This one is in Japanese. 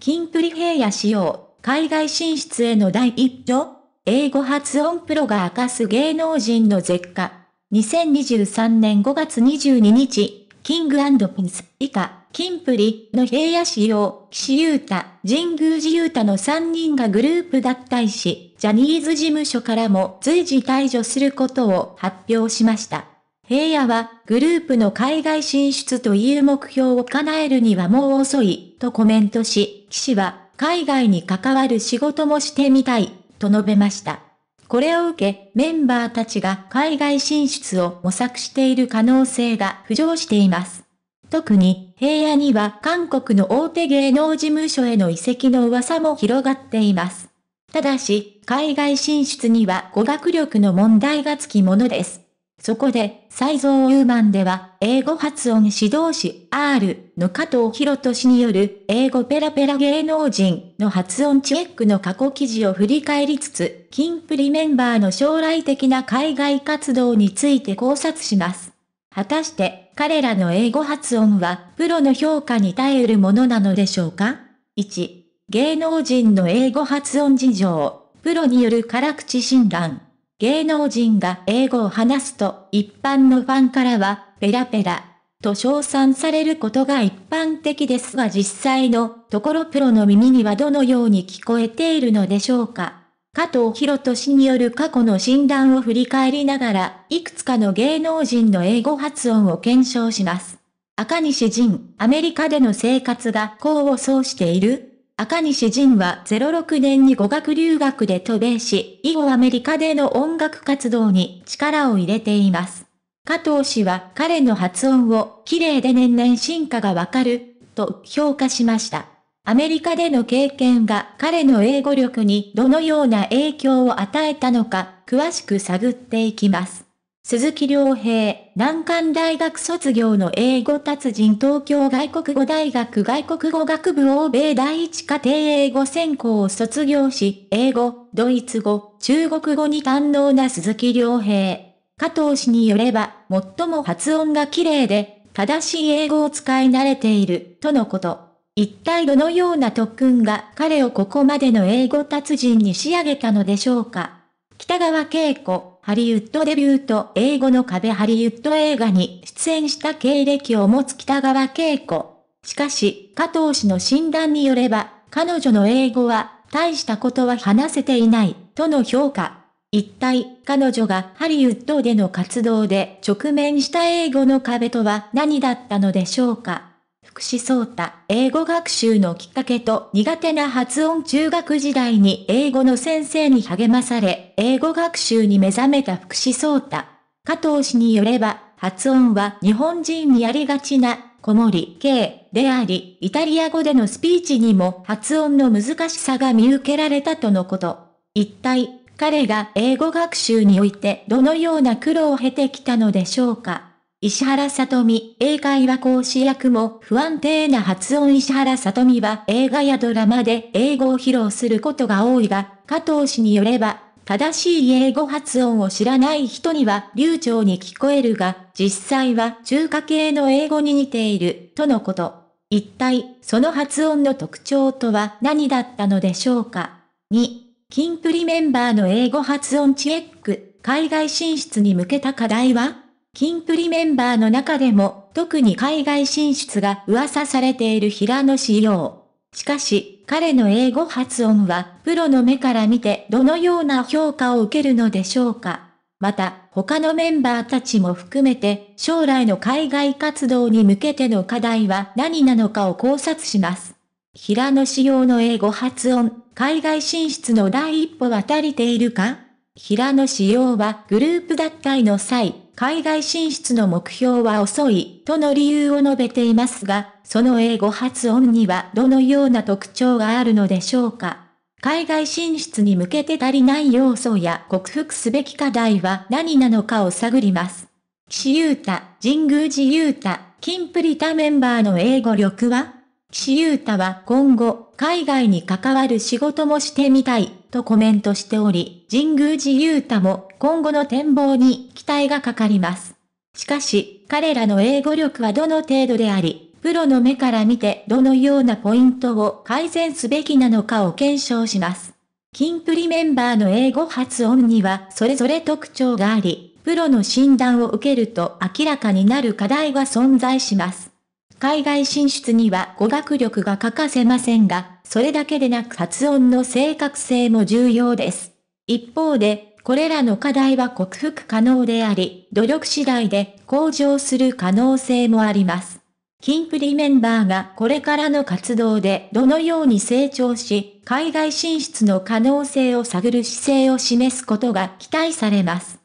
キンプリ平野仕様、海外進出への第一歩英語発音プロが明かす芸能人の絶下。2023年5月22日、キングピンス以下、キンプリの平野仕様、岸優太、神宮寺優太の3人がグループ脱退し、ジャニーズ事務所からも随時退場することを発表しました。平野は、グループの海外進出という目標を叶えるにはもう遅い、とコメントし、岸は、海外に関わる仕事もしてみたい、と述べました。これを受け、メンバーたちが海外進出を模索している可能性が浮上しています。特に、平野には韓国の大手芸能事務所への移籍の噂も広がっています。ただし、海外進出には語学力の問題がつきものです。そこで、サイゾー・ウーマンでは、英語発音指導士 R の加藤博氏による、英語ペラペラ芸能人の発音チェックの過去記事を振り返りつつ、キンプリメンバーの将来的な海外活動について考察します。果たして、彼らの英語発音は、プロの評価に耐えるものなのでしょうか ?1、芸能人の英語発音事情、プロによる辛口診断。芸能人が英語を話すと、一般のファンからは、ペラペラ、と称賛されることが一般的ですが実際のところプロの耳にはどのように聞こえているのでしょうか。加藤博人氏による過去の診断を振り返りながら、いくつかの芸能人の英語発音を検証します。赤西仁、アメリカでの生活が功を奏している赤西仁は06年に語学留学で渡米し、以後アメリカでの音楽活動に力を入れています。加藤氏は彼の発音を綺麗で年々進化がわかる、と評価しました。アメリカでの経験が彼の英語力にどのような影響を与えたのか、詳しく探っていきます。鈴木良平、難関大学卒業の英語達人東京外国語大学外国語学部欧米第一課程英語専攻を卒業し、英語、ドイツ語、中国語に堪能な鈴木良平。加藤氏によれば、最も発音が綺麗で、正しい英語を使い慣れている、とのこと。一体どのような特訓が彼をここまでの英語達人に仕上げたのでしょうか。北川景子ハリウッドデビューと英語の壁ハリウッド映画に出演した経歴を持つ北川景子。しかし、加藤氏の診断によれば、彼女の英語は、大したことは話せていない、との評価。一体、彼女がハリウッドでの活動で直面した英語の壁とは何だったのでしょうか福祉蒼太、英語学習のきっかけと苦手な発音中学時代に英語の先生に励まされ、英語学習に目覚めた福祉蒼太。加藤氏によれば、発音は日本人にありがちな、小森系であり、イタリア語でのスピーチにも発音の難しさが見受けられたとのこと。一体、彼が英語学習においてどのような苦労を経てきたのでしょうか石原さとみ、英会話講師役も不安定な発音石原さとみは映画やドラマで英語を披露することが多いが、加藤氏によれば、正しい英語発音を知らない人には流暢に聞こえるが、実際は中華系の英語に似ている、とのこと。一体、その発音の特徴とは何だったのでしょうか ?2、キンプリメンバーの英語発音チェック、海外進出に向けた課題はキンプリメンバーの中でも、特に海外進出が噂されている平野仕様。しかし、彼の英語発音は、プロの目から見てどのような評価を受けるのでしょうか。また、他のメンバーたちも含めて、将来の海外活動に向けての課題は何なのかを考察します。平野仕様の英語発音、海外進出の第一歩は足りているか平野仕様はグループ脱退の際、海外進出の目標は遅いとの理由を述べていますが、その英語発音にはどのような特徴があるのでしょうか海外進出に向けて足りない要素や克服すべき課題は何なのかを探ります。岸優太、神宮寺優太、金プリタメンバーの英語力は岸優太は今後、海外に関わる仕事もしてみたいとコメントしており、神宮寺優太も今後の展望に期待がかかります。しかし、彼らの英語力はどの程度であり、プロの目から見てどのようなポイントを改善すべきなのかを検証します。キンプリメンバーの英語発音にはそれぞれ特徴があり、プロの診断を受けると明らかになる課題が存在します。海外進出には語学力が欠かせませんが、それだけでなく発音の正確性も重要です。一方で、これらの課題は克服可能であり、努力次第で向上する可能性もあります。キンプリメンバーがこれからの活動でどのように成長し、海外進出の可能性を探る姿勢を示すことが期待されます。